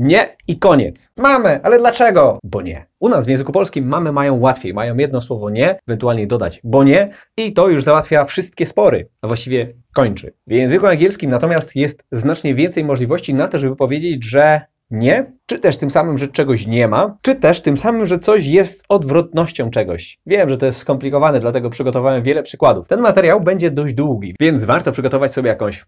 nie i koniec. Mamy, ale dlaczego? Bo nie. U nas w języku polskim mamy mają łatwiej. Mają jedno słowo nie, ewentualnie dodać bo nie i to już załatwia wszystkie spory, a właściwie kończy. W języku angielskim natomiast jest znacznie więcej możliwości na to, żeby powiedzieć, że nie, czy też tym samym, że czegoś nie ma, czy też tym samym, że coś jest odwrotnością czegoś. Wiem, że to jest skomplikowane, dlatego przygotowałem wiele przykładów. Ten materiał będzie dość długi, więc warto przygotować sobie jakąś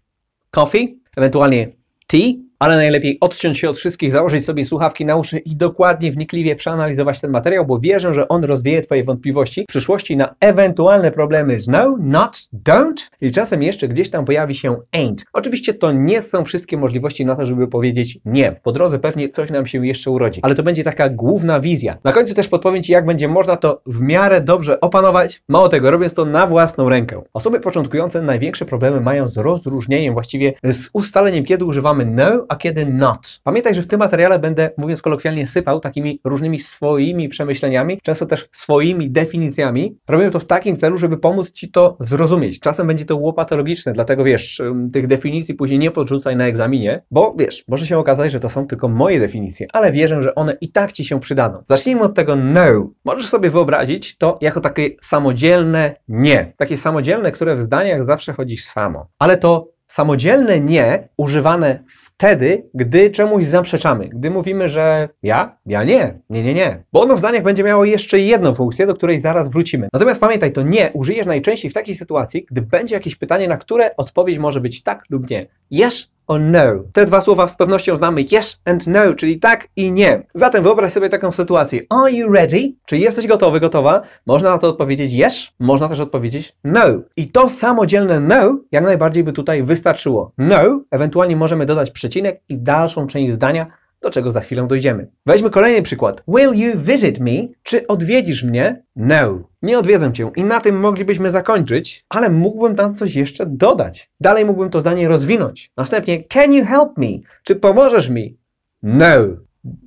coffee, ewentualnie tea, ale najlepiej odciąć się od wszystkich, założyć sobie słuchawki na uszy i dokładnie, wnikliwie przeanalizować ten materiał, bo wierzę, że on rozwieje Twoje wątpliwości w przyszłości na ewentualne problemy z no, not, don't i czasem jeszcze gdzieś tam pojawi się ain't. Oczywiście to nie są wszystkie możliwości na to, żeby powiedzieć nie. Po drodze pewnie coś nam się jeszcze urodzi, ale to będzie taka główna wizja. Na końcu też podpowiem Ci, jak będzie można to w miarę dobrze opanować. Mało tego, robiąc to na własną rękę. Osoby początkujące największe problemy mają z rozróżnieniem, właściwie z ustaleniem, kiedy używamy no, a kiedy not. Pamiętaj, że w tym materiale będę, mówiąc kolokwialnie, sypał takimi różnymi swoimi przemyśleniami, często też swoimi definicjami. Robię to w takim celu, żeby pomóc Ci to zrozumieć. Czasem będzie to łopatologiczne, dlatego wiesz, tych definicji później nie podrzucaj na egzaminie, bo wiesz, może się okazać, że to są tylko moje definicje, ale wierzę, że one i tak Ci się przydadzą. Zacznijmy od tego no. Możesz sobie wyobrazić to jako takie samodzielne nie. Takie samodzielne, które w zdaniach zawsze chodzi samo. Ale to Samodzielne nie używane wtedy, gdy czemuś zaprzeczamy, gdy mówimy, że ja, ja nie, nie, nie, nie. Bo ono w zdaniach będzie miało jeszcze jedną funkcję, do której zaraz wrócimy. Natomiast pamiętaj, to nie użyjesz najczęściej w takiej sytuacji, gdy będzie jakieś pytanie, na które odpowiedź może być tak lub nie. Jesz o no. Te dwa słowa z pewnością znamy yes and no, czyli tak i nie. Zatem wyobraź sobie taką sytuację. Are you ready? Czy jesteś gotowy, gotowa? Można na to odpowiedzieć yes, można też odpowiedzieć no. I to samodzielne no jak najbardziej by tutaj wystarczyło. No, ewentualnie możemy dodać przecinek i dalszą część zdania do czego za chwilę dojdziemy. Weźmy kolejny przykład. Will you visit me? Czy odwiedzisz mnie? No. Nie odwiedzę cię i na tym moglibyśmy zakończyć, ale mógłbym tam coś jeszcze dodać. Dalej mógłbym to zdanie rozwinąć. Następnie, can you help me? Czy pomożesz mi? No.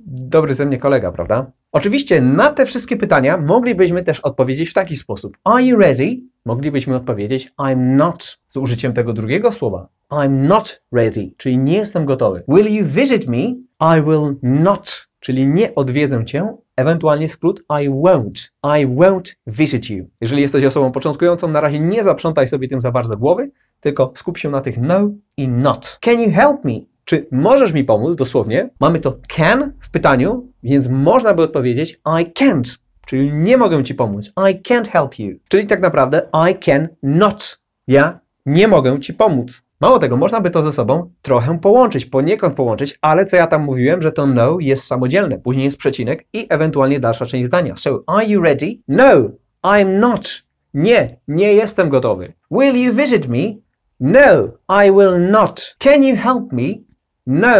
Dobry ze mnie kolega, prawda? Oczywiście na te wszystkie pytania moglibyśmy też odpowiedzieć w taki sposób. Are you ready? Moglibyśmy odpowiedzieć I'm not z użyciem tego drugiego słowa. I'm not ready, czyli nie jestem gotowy. Will you visit me? I will not, czyli nie odwiedzę cię, ewentualnie skrót I won't. I won't visit you. Jeżeli jesteś osobą początkującą, na razie nie zaprzątaj sobie tym za bardzo głowy, tylko skup się na tych no i not. Can you help me? Czy możesz mi pomóc? Dosłownie. Mamy to can w pytaniu, więc można by odpowiedzieć I can't, czyli nie mogę ci pomóc. I can't help you. Czyli tak naprawdę I can not. Ja nie mogę ci pomóc. Mało tego, można by to ze sobą trochę połączyć, poniekąd połączyć, ale co ja tam mówiłem, że to no jest samodzielne, później jest przecinek i ewentualnie dalsza część zdania. So, are you ready? No, I'm not. Nie, nie jestem gotowy. Will you visit me? No, I will not. Can you help me? No,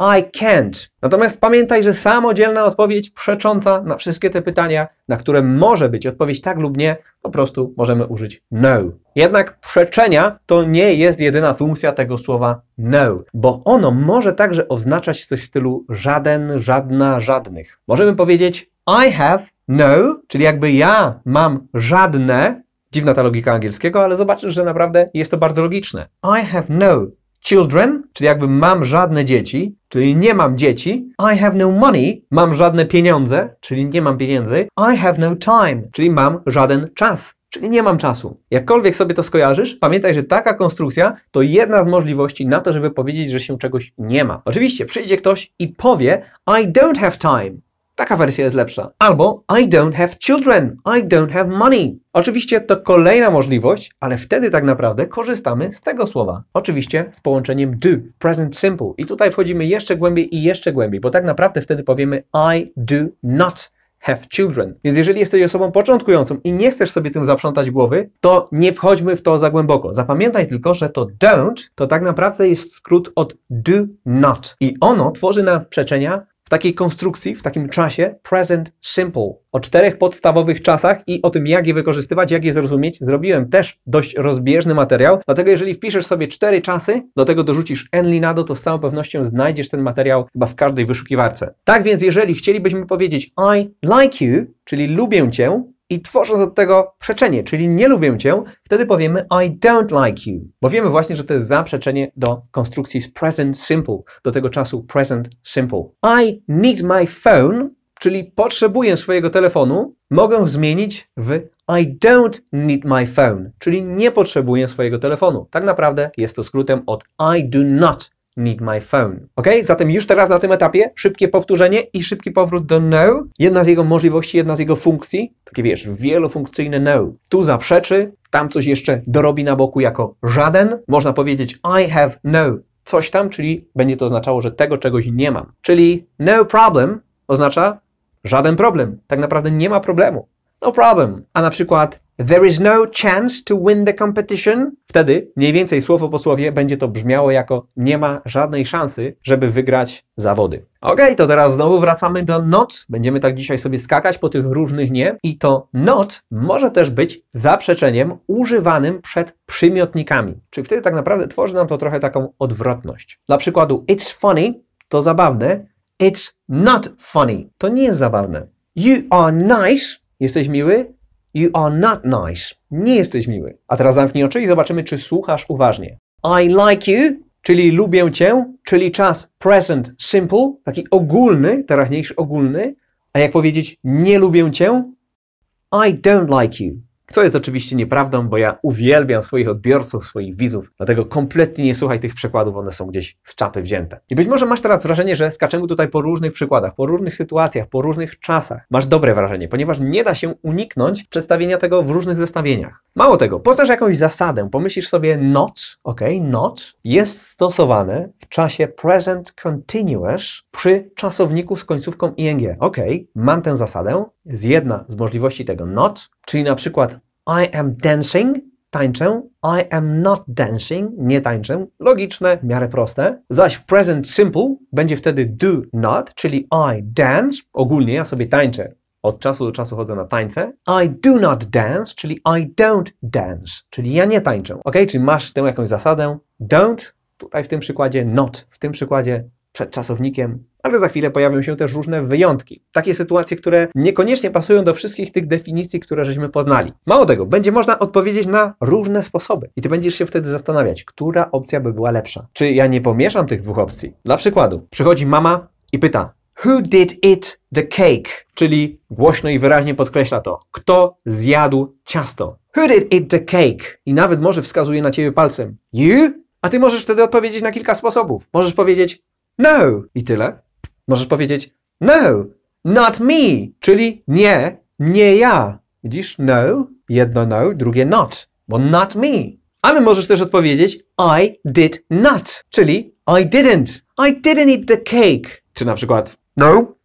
i can't. Natomiast pamiętaj, że samodzielna odpowiedź przecząca na wszystkie te pytania, na które może być odpowiedź tak lub nie, po prostu możemy użyć no. Jednak przeczenia to nie jest jedyna funkcja tego słowa no, bo ono może także oznaczać coś w stylu żaden, żadna, żadnych. Możemy powiedzieć I have no, czyli jakby ja mam żadne. Dziwna ta logika angielskiego, ale zobaczysz, że naprawdę jest to bardzo logiczne. I have no children, czyli jakby mam żadne dzieci, czyli nie mam dzieci. I have no money, mam żadne pieniądze, czyli nie mam pieniędzy. I have no time, czyli mam żaden czas. Czyli nie mam czasu. Jakkolwiek sobie to skojarzysz, pamiętaj, że taka konstrukcja to jedna z możliwości na to, żeby powiedzieć, że się czegoś nie ma. Oczywiście przyjdzie ktoś i powie I don't have time, Taka wersja jest lepsza. Albo I don't have children, I don't have money. Oczywiście to kolejna możliwość, ale wtedy tak naprawdę korzystamy z tego słowa. Oczywiście z połączeniem do w present simple. I tutaj wchodzimy jeszcze głębiej i jeszcze głębiej, bo tak naprawdę wtedy powiemy I do not have children. Więc jeżeli jesteś osobą początkującą i nie chcesz sobie tym zaprzątać głowy, to nie wchodźmy w to za głęboko. Zapamiętaj tylko, że to don't to tak naprawdę jest skrót od do not. I ono tworzy nam przeczenia w takiej konstrukcji, w takim czasie present simple. O czterech podstawowych czasach i o tym, jak je wykorzystywać, jak je zrozumieć, zrobiłem też dość rozbieżny materiał. Dlatego, jeżeli wpiszesz sobie cztery czasy, do tego dorzucisz Enlinado, to z całą pewnością znajdziesz ten materiał chyba w każdej wyszukiwarce. Tak więc, jeżeli chcielibyśmy powiedzieć I like you, czyli lubię cię, i tworząc od tego przeczenie, czyli nie lubię cię, wtedy powiemy I don't like you, bo wiemy właśnie, że to jest zaprzeczenie do konstrukcji z present simple, do tego czasu present simple. I need my phone, czyli potrzebuję swojego telefonu, mogę zmienić w I don't need my phone, czyli nie potrzebuję swojego telefonu. Tak naprawdę jest to skrótem od I do not need my phone. Ok, zatem już teraz na tym etapie szybkie powtórzenie i szybki powrót do no. Jedna z jego możliwości, jedna z jego funkcji, takie wiesz, wielofunkcyjne no. Tu zaprzeczy, tam coś jeszcze dorobi na boku jako żaden. Można powiedzieć I have no coś tam, czyli będzie to oznaczało, że tego czegoś nie mam. Czyli no problem oznacza żaden problem. Tak naprawdę nie ma problemu. No problem. A na przykład There is no chance to win the competition. Wtedy mniej więcej słowo po słowie będzie to brzmiało jako nie ma żadnej szansy, żeby wygrać zawody. Ok, to teraz znowu wracamy do not. Będziemy tak dzisiaj sobie skakać po tych różnych nie. I to not może też być zaprzeczeniem używanym przed przymiotnikami. Czyli wtedy tak naprawdę tworzy nam to trochę taką odwrotność. Dla przykładu it's funny to zabawne, it's not funny to nie jest zabawne. You are nice, jesteś miły, You are not nice. Nie jesteś miły. A teraz zamknij oczy i zobaczymy, czy słuchasz uważnie. I like you, czyli lubię cię, czyli czas present simple, taki ogólny, teraźniejszy ogólny. A jak powiedzieć nie lubię cię? I don't like you co jest oczywiście nieprawdą, bo ja uwielbiam swoich odbiorców, swoich widzów, dlatego kompletnie nie słuchaj tych przykładów, one są gdzieś z czapy wzięte. I być może masz teraz wrażenie, że skaczemy tutaj po różnych przykładach, po różnych sytuacjach, po różnych czasach. Masz dobre wrażenie, ponieważ nie da się uniknąć przedstawienia tego w różnych zestawieniach. Mało tego, poznasz jakąś zasadę, pomyślisz sobie not, ok, not jest stosowane w czasie present continuous przy czasowniku z końcówką ing. Ok, mam tę zasadę, z jedna z możliwości tego not, czyli na przykład i am dancing, tańczę. I am not dancing, nie tańczę. Logiczne, w miarę proste. Zaś w present simple będzie wtedy do not, czyli I dance. Ogólnie ja sobie tańczę. Od czasu do czasu chodzę na tańce. I do not dance, czyli I don't dance, czyli ja nie tańczę. Ok, czyli masz tę jakąś zasadę. Don't, tutaj w tym przykładzie, not, w tym przykładzie przed czasownikiem, ale za chwilę pojawią się też różne wyjątki. Takie sytuacje, które niekoniecznie pasują do wszystkich tych definicji, które żeśmy poznali. Mało tego, będzie można odpowiedzieć na różne sposoby i ty będziesz się wtedy zastanawiać, która opcja by była lepsza. Czy ja nie pomieszam tych dwóch opcji? Dla przykładu, przychodzi mama i pyta: Who did it the cake? Czyli głośno i wyraźnie podkreśla to. Kto zjadł ciasto? Who did it the cake? I nawet może wskazuje na ciebie palcem. You? A ty możesz wtedy odpowiedzieć na kilka sposobów. Możesz powiedzieć no i tyle. Możesz powiedzieć no, not me, czyli nie, nie ja. Widzisz, no, jedno no, drugie not, bo not me. Ale możesz też odpowiedzieć I did not, czyli I didn't. I didn't eat the cake. Czy na przykład no,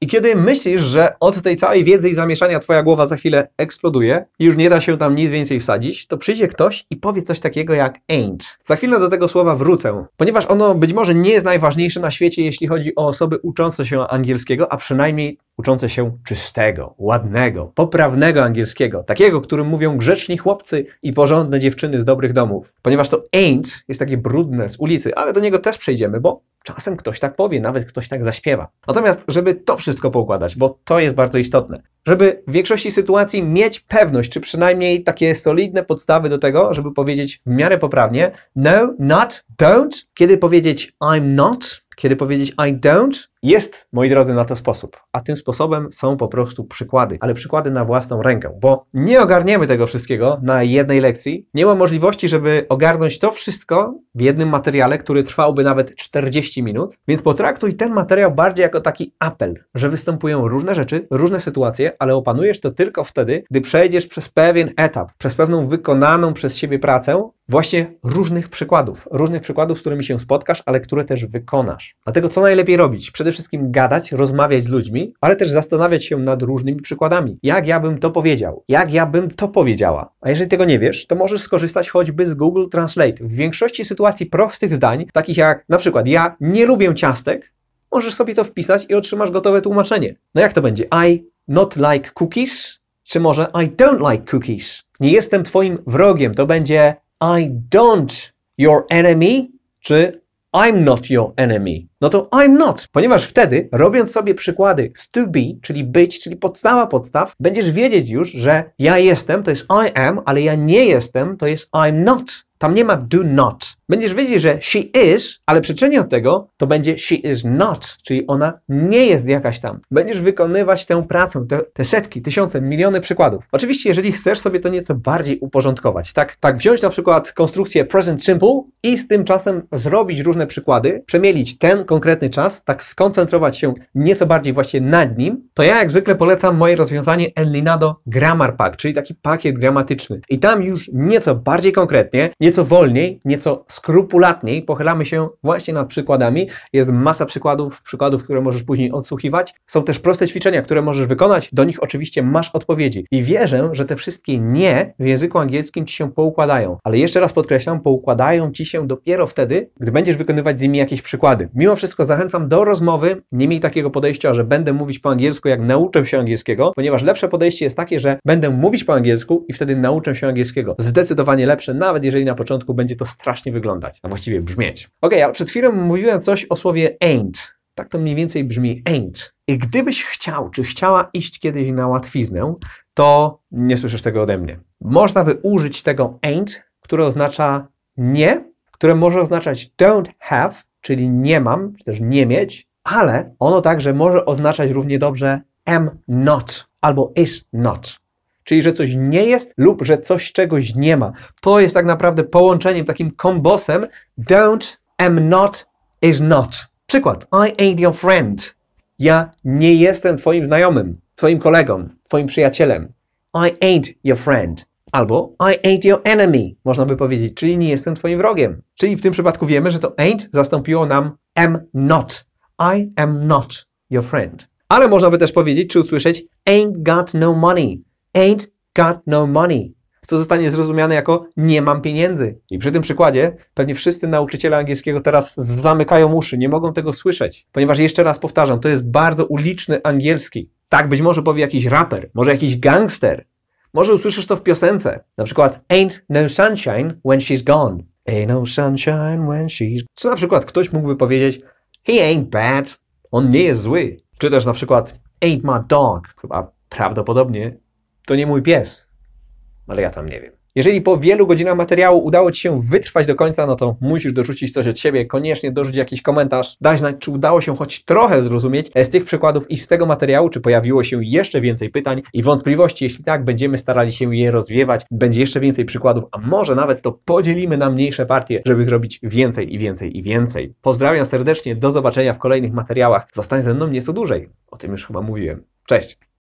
i kiedy myślisz, że od tej całej wiedzy i zamieszania twoja głowa za chwilę eksploduje i już nie da się tam nic więcej wsadzić, to przyjdzie ktoś i powie coś takiego jak ain't. Za chwilę do tego słowa wrócę, ponieważ ono być może nie jest najważniejsze na świecie, jeśli chodzi o osoby uczące się angielskiego, a przynajmniej uczące się czystego, ładnego, poprawnego angielskiego, takiego, którym mówią grzeczni chłopcy i porządne dziewczyny z dobrych domów. Ponieważ to ain't jest takie brudne z ulicy, ale do niego też przejdziemy, bo Czasem ktoś tak powie, nawet ktoś tak zaśpiewa. Natomiast, żeby to wszystko poukładać, bo to jest bardzo istotne, żeby w większości sytuacji mieć pewność, czy przynajmniej takie solidne podstawy do tego, żeby powiedzieć w miarę poprawnie no, not, don't, kiedy powiedzieć I'm not, kiedy powiedzieć I don't, jest, moi drodzy, na to sposób. A tym sposobem są po prostu przykłady, ale przykłady na własną rękę, bo nie ogarniemy tego wszystkiego na jednej lekcji. Nie ma możliwości, żeby ogarnąć to wszystko w jednym materiale, który trwałby nawet 40 minut, więc potraktuj ten materiał bardziej jako taki apel, że występują różne rzeczy, różne sytuacje, ale opanujesz to tylko wtedy, gdy przejdziesz przez pewien etap, przez pewną wykonaną przez siebie pracę, właśnie różnych przykładów, różnych przykładów, z którymi się spotkasz, ale które też wykonasz. Dlatego co najlepiej robić? Przede wszystkim gadać, rozmawiać z ludźmi, ale też zastanawiać się nad różnymi przykładami. Jak ja bym to powiedział? Jak ja bym to powiedziała? A jeżeli tego nie wiesz, to możesz skorzystać choćby z Google Translate. W większości sytuacji prostych zdań, takich jak na przykład ja nie lubię ciastek, możesz sobie to wpisać i otrzymasz gotowe tłumaczenie. No jak to będzie? I not like cookies? Czy może I don't like cookies? Nie jestem twoim wrogiem. To będzie I don't your enemy? Czy I'm not your enemy. No to I'm not, ponieważ wtedy, robiąc sobie przykłady z to be, czyli być, czyli podstawa podstaw, będziesz wiedzieć już, że ja jestem to jest I am, ale ja nie jestem to jest I'm not. Tam nie ma do not. Będziesz wiedzieć, że she is, ale przyczynie od tego to będzie she is not, czyli ona nie jest jakaś tam. Będziesz wykonywać tę pracę, te, te, setki, tysiące, miliony przykładów. Oczywiście, jeżeli chcesz sobie to nieco bardziej uporządkować, tak, tak wziąć na przykład konstrukcję present simple i z tym czasem zrobić różne przykłady, przemielić ten konkretny czas, tak skoncentrować się nieco bardziej właśnie nad nim, to ja jak zwykle polecam moje rozwiązanie El Grammar Pack, czyli taki pakiet gramatyczny. I tam już nieco bardziej konkretnie, nieco wolniej, nieco skrupulatniej pochylamy się właśnie nad przykładami. Jest masa przykładów, przykładów, które możesz później odsłuchiwać. Są też proste ćwiczenia, które możesz wykonać. Do nich oczywiście masz odpowiedzi. I wierzę, że te wszystkie nie w języku angielskim ci się poukładają. Ale jeszcze raz podkreślam, poukładają ci się dopiero wtedy, gdy będziesz wykonywać z nimi jakieś przykłady. Mimo wszystko zachęcam do rozmowy. Nie miej takiego podejścia, że będę mówić po angielsku, jak nauczę się angielskiego, ponieważ lepsze podejście jest takie, że będę mówić po angielsku i wtedy nauczę się angielskiego. Zdecydowanie lepsze, nawet jeżeli na początku będzie to strasznie wygodne wyglądać, a właściwie brzmieć. Ok, ale przed chwilą mówiłem coś o słowie ain't. Tak to mniej więcej brzmi ain't. I gdybyś chciał, czy chciała iść kiedyś na łatwiznę, to nie słyszysz tego ode mnie. Można by użyć tego ain't, które oznacza nie, które może oznaczać don't have, czyli nie mam, czy też nie mieć, ale ono także może oznaczać równie dobrze am not albo is not czyli że coś nie jest lub że coś czegoś nie ma. To jest tak naprawdę połączeniem, takim kombosem don't, am not, is not. Przykład. I ain't your friend. Ja nie jestem twoim znajomym, twoim kolegą, twoim przyjacielem. I ain't your friend. Albo I ain't your enemy, można by powiedzieć, czyli nie jestem twoim wrogiem. Czyli w tym przypadku wiemy, że to ain't zastąpiło nam am not. I am not your friend. Ale można by też powiedzieć czy usłyszeć ain't got no money ain't got no money, co zostanie zrozumiane jako nie mam pieniędzy. I przy tym przykładzie pewnie wszyscy nauczyciele angielskiego teraz zamykają uszy, nie mogą tego słyszeć, ponieważ jeszcze raz powtarzam, to jest bardzo uliczny angielski. Tak być może powie jakiś raper, może jakiś gangster. Może usłyszysz to w piosence. Na przykład ain't no sunshine when she's gone. Ain't no sunshine when she's... Czy na przykład ktoś mógłby powiedzieć he ain't bad, on nie jest zły. Czy też na przykład ain't my dog. Chyba prawdopodobnie to nie mój pies, ale ja tam nie wiem. Jeżeli po wielu godzinach materiału udało Ci się wytrwać do końca, no to musisz dorzucić coś od siebie, koniecznie dorzuć jakiś komentarz, daj znać, czy udało się choć trochę zrozumieć z tych przykładów i z tego materiału, czy pojawiło się jeszcze więcej pytań i wątpliwości. Jeśli tak, będziemy starali się je rozwiewać, będzie jeszcze więcej przykładów, a może nawet to podzielimy na mniejsze partie, żeby zrobić więcej i więcej i więcej. Pozdrawiam serdecznie, do zobaczenia w kolejnych materiałach. Zostań ze mną nieco dłużej. O tym już chyba mówiłem. Cześć!